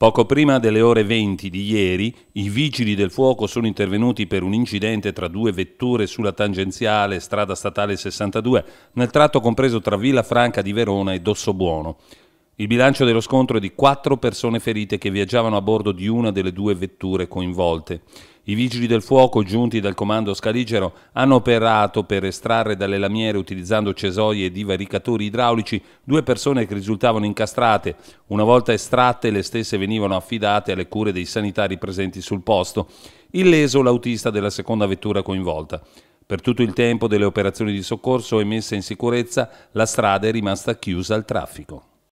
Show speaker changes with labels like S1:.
S1: Poco prima delle ore 20 di ieri, i vigili del fuoco sono intervenuti per un incidente tra due vetture sulla tangenziale strada statale 62, nel tratto compreso tra Villa Franca di Verona e Dossobuono. Il bilancio dello scontro è di quattro persone ferite che viaggiavano a bordo di una delle due vetture coinvolte. I vigili del fuoco giunti dal comando scaligero hanno operato per estrarre dalle lamiere utilizzando cesoie e divaricatori idraulici due persone che risultavano incastrate. Una volta estratte le stesse venivano affidate alle cure dei sanitari presenti sul posto. Illeso l'autista della seconda vettura coinvolta. Per tutto il tempo delle operazioni di soccorso e messa in sicurezza la strada è rimasta chiusa al traffico.